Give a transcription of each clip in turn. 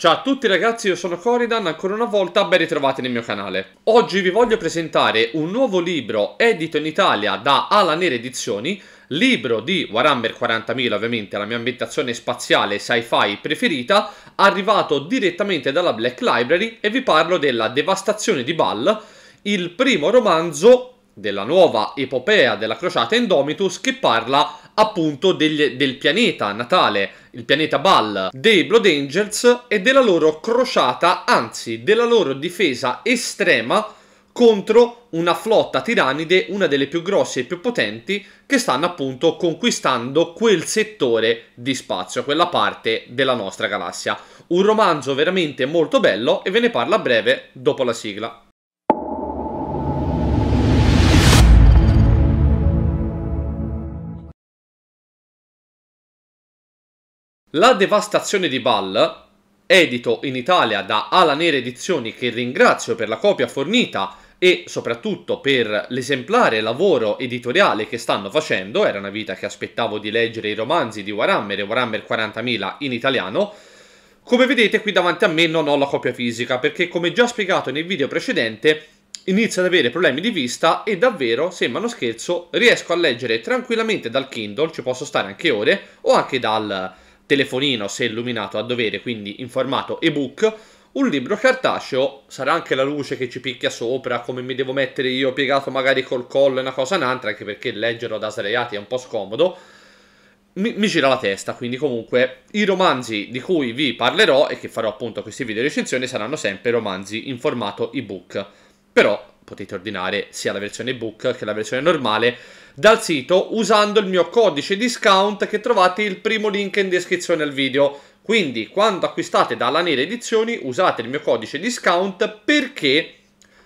Ciao a tutti ragazzi, io sono Coridan, ancora una volta ben ritrovati nel mio canale. Oggi vi voglio presentare un nuovo libro edito in Italia da Ala Nera Edizioni, libro di Warhammer 40.000 ovviamente, la mia ambientazione spaziale sci-fi preferita, arrivato direttamente dalla Black Library e vi parlo della Devastazione di Ball, il primo romanzo della nuova epopea della crociata Indomitus che parla appunto degli, del pianeta natale, il pianeta Ball, dei Blood Angels e della loro crociata, anzi della loro difesa estrema contro una flotta tiranide, una delle più grosse e più potenti, che stanno appunto conquistando quel settore di spazio, quella parte della nostra galassia. Un romanzo veramente molto bello e ve ne parla a breve dopo la sigla. La devastazione di Ball, edito in Italia da Ala Nera Edizioni, che ringrazio per la copia fornita e soprattutto per l'esemplare lavoro editoriale che stanno facendo, era una vita che aspettavo di leggere i romanzi di Warhammer e Warhammer 40.000 in italiano, come vedete qui davanti a me non ho la copia fisica perché come già spiegato nel video precedente inizio ad avere problemi di vista e davvero, sembra uno scherzo, riesco a leggere tranquillamente dal Kindle, ci posso stare anche ore, o anche dal, telefonino se illuminato a dovere, quindi in formato ebook, un libro cartaceo, sarà anche la luce che ci picchia sopra, come mi devo mettere io piegato magari col collo e una cosa un'altra, anche perché leggerlo da sdraiati è un po' scomodo, mi, mi, gira la testa, quindi comunque i romanzi di cui vi parlerò e che farò appunto questi video recensioni saranno sempre romanzi in formato ebook, però potete ordinare sia la versione ebook che la versione normale, dal sito usando il mio codice discount che trovate il primo link in descrizione al video. Quindi quando acquistate dalla Nera Edizioni usate il mio codice discount perché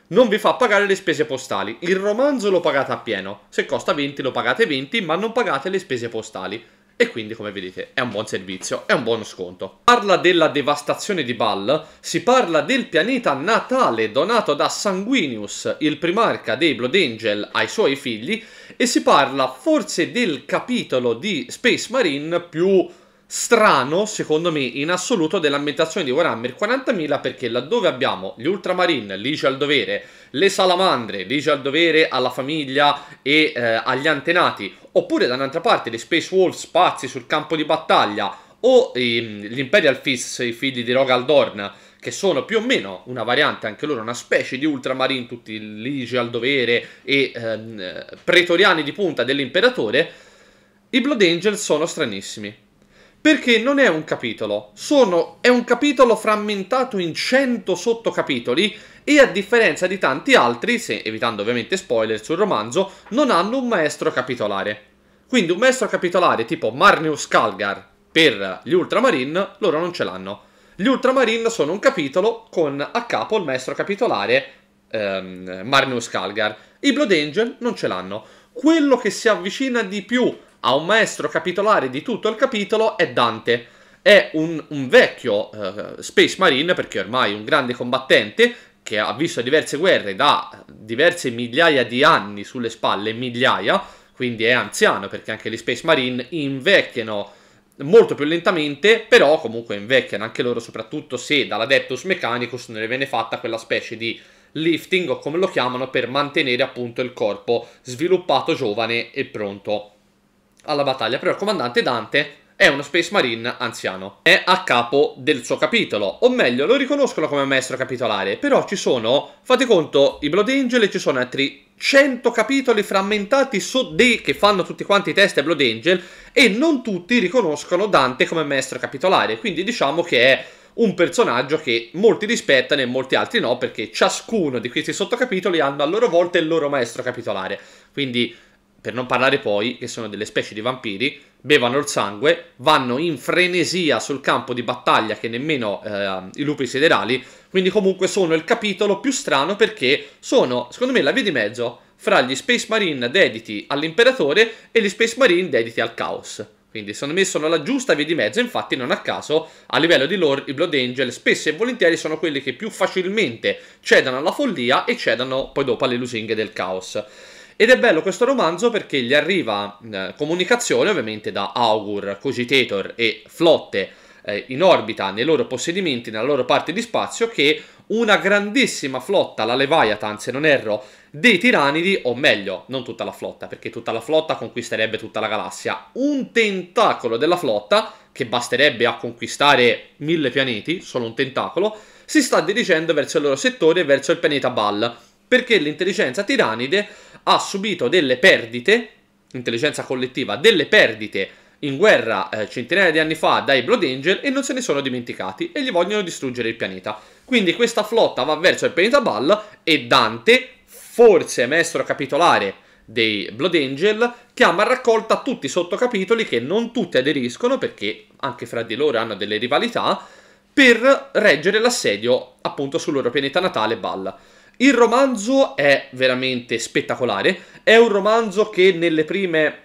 non vi fa pagare le spese postali. Il romanzo lo pagate a pieno, se costa 20 lo pagate 20 ma non pagate le spese postali. E quindi, come vedete, è un buon servizio, è un buono sconto. Parla della devastazione di Ball, si parla del pianeta natale donato da Sanguinius, il primarca dei Blood Angel, ai suoi figli, e si parla forse del capitolo di Space Marine più strano, secondo me, in assoluto dell'ambientazione di Warhammer 40.000 perché laddove abbiamo gli Ultramarine lice al dovere, le salamandre lice al dovere alla famiglia e eh, agli antenati, oppure da un'altra parte le Space Wolves pazzi sul campo di battaglia o ehm, gli Imperial Fists, i figli di Rogal Dorn, che sono più o meno una variante, anche loro, una specie di Ultramarine, tutti lice al dovere e ehm, pretoriani di punta dell'imperatore, i Blood Angels sono stranissimi. Perché non è un capitolo, sono, è un capitolo frammentato in 100 sottocapitoli e a differenza di tanti altri, se evitando ovviamente spoiler sul romanzo, non hanno un maestro capitolare. Quindi un maestro capitolare tipo Marnius Calgar per gli Ultramarine, loro non ce l'hanno. Gli Ultramarine sono un capitolo con a capo il maestro capitolare ehm, Marnius Calgar. I Blood Angel non ce l'hanno. Quello che si avvicina di più ha un maestro capitolare di tutto il capitolo, è Dante. È un, un vecchio eh, Space Marine, perché ormai è un grande combattente, che ha visto diverse guerre da diverse migliaia di anni sulle spalle, migliaia, quindi è anziano perché anche gli Space Marine invecchiano molto più lentamente, però comunque invecchiano anche loro, soprattutto se dall'Adeptus Mechanicus non ne viene fatta quella specie di lifting o come lo chiamano per mantenere appunto il corpo sviluppato, giovane e pronto alla battaglia, però il comandante Dante è uno Space Marine anziano. È a capo del suo capitolo, o meglio, lo riconoscono come maestro capitolare, però ci sono, fate conto, i Blood Angel e ci sono altri 100 capitoli frammentati su dei che fanno tutti quanti test e Blood Angel e non tutti riconoscono Dante come maestro capitolare, quindi diciamo che è un personaggio che molti rispettano e molti altri no, perché ciascuno di questi sottocapitoli hanno a loro volta il loro maestro capitolare. Quindi per non parlare poi che sono delle specie di vampiri, bevono il sangue, vanno in frenesia sul campo di battaglia che nemmeno eh, i lupi siderali, quindi comunque sono il capitolo più strano perché sono, secondo me, la via di mezzo fra gli Space Marine dediti all'imperatore e gli Space Marine dediti al caos. Quindi sono me nella giusta via di mezzo, infatti non a caso a livello di lore i Blood Angel spesso e volentieri sono quelli che più facilmente cedono alla follia e cedono poi dopo alle lusinghe del caos. Ed è bello questo romanzo perché gli arriva eh, comunicazione ovviamente da Augur, Cogitator e flotte eh, in orbita nei loro possedimenti, nella loro parte di spazio, che una grandissima flotta, la Leviathan se non erro, dei tiranidi, o meglio, non tutta la flotta, perché tutta la flotta conquisterebbe tutta la galassia, un tentacolo della flotta, che basterebbe a conquistare mille pianeti, solo un tentacolo, si sta dirigendo verso il loro settore, verso il pianeta Ball, perché l'intelligenza tiranide ha subito delle perdite, intelligenza collettiva, delle perdite in guerra eh, centinaia di anni fa dai Blood Angel e non se ne sono dimenticati e gli vogliono distruggere il pianeta. Quindi questa flotta va verso il pianeta Ball e Dante, forse maestro capitolare dei Blood Angel, chiama a raccolta tutti i sottocapitoli che non tutti aderiscono perché anche fra di loro hanno delle rivalità per reggere l'assedio appunto sul loro pianeta natale Ball. Il romanzo è veramente spettacolare, è un romanzo che nelle prime,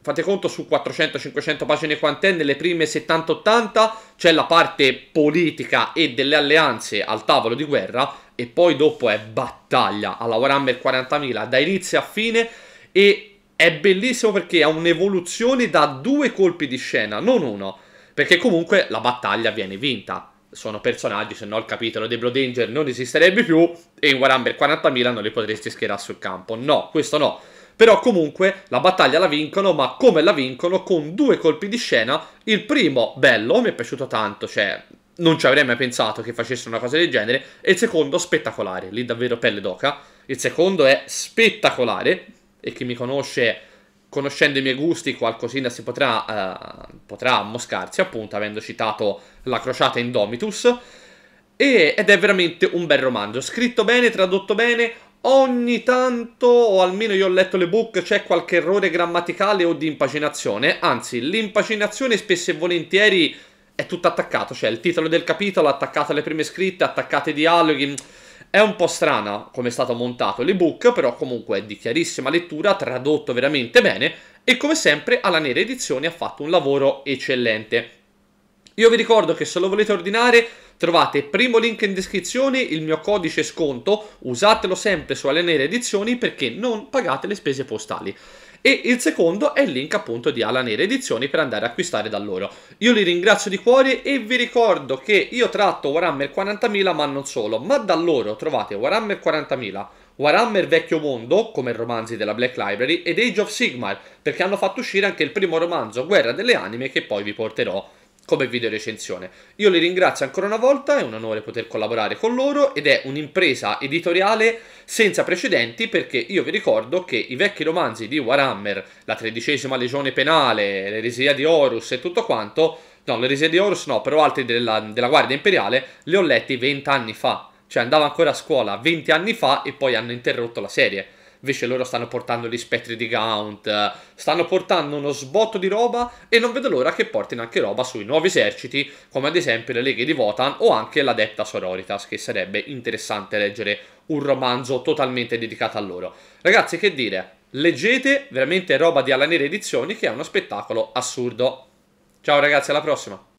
fate conto su 400-500 pagine quant'è, nelle prime 70-80 c'è la parte politica e delle alleanze al tavolo di guerra e poi dopo è battaglia alla Warhammer 40.000 da inizio a fine e è bellissimo perché ha un'evoluzione da due colpi di scena, non uno, perché comunque la battaglia viene vinta sono personaggi, se no il capitolo dei Blood Danger non esisterebbe più e in Warhammer 40.000 non li potresti schierare sul campo. No, questo no. Però comunque la battaglia la vincono, ma come la vincono? Con due colpi di scena. Il primo, bello, mi è piaciuto tanto, cioè non ci avrei mai pensato che facessero una cosa del genere. E il secondo, spettacolare, lì davvero pelle d'oca. Il secondo è spettacolare e chi mi conosce conoscendo i miei gusti qualcosina si potrà, eh, potrà ammoscarsi appunto avendo citato La crociata Indomitus e, ed è veramente un bel romanzo, scritto bene, tradotto bene, ogni tanto, o almeno io ho letto le book, c'è qualche errore grammaticale o di impaginazione, anzi l'impaginazione spesso e volentieri è tutto attaccato, cioè il titolo del capitolo attaccato alle prime scritte, attaccato ai dialoghi è un po' strana come è stato montato l'ebook, però comunque è di chiarissima lettura, tradotto veramente bene e come sempre alla Nera Edizioni ha fatto un lavoro eccellente. Io vi ricordo che se lo volete ordinare trovate primo link in descrizione, il mio codice sconto, usatelo sempre su Alenere Edizioni perché non pagate le spese postali e il secondo è il link appunto di Ala Nera Edizioni per andare a acquistare da loro. Io li ringrazio di cuore e vi ricordo che io tratto Warhammer 40.000 ma non solo, ma da loro trovate Warhammer 40.000, Warhammer Vecchio Mondo, come romanzi della Black Library, ed Age of Sigmar, perché hanno fatto uscire anche il primo romanzo Guerra delle Anime che poi vi porterò come video recensione. Io li ringrazio ancora una volta, è un onore poter collaborare con loro ed è un'impresa editoriale senza precedenti perché io vi ricordo che i vecchi romanzi di Warhammer, la tredicesima legione penale, l'eresia di Horus e tutto quanto, no, l'eresia di Horus no, però altri della, della Guardia Imperiale, li ho letti vent'anni fa, cioè andavo ancora a scuola 20 anni fa e poi hanno interrotto la serie Invece loro stanno portando gli spettri di Gaunt, stanno portando uno sbotto di roba e non vedo l'ora che portino anche roba sui nuovi eserciti, come ad esempio le leghe di Votan o anche la detta Sororitas, che sarebbe interessante leggere un romanzo totalmente dedicato a loro. Ragazzi, che dire? Leggete veramente roba di Alanere Edizioni che è uno spettacolo assurdo. Ciao ragazzi, alla prossima!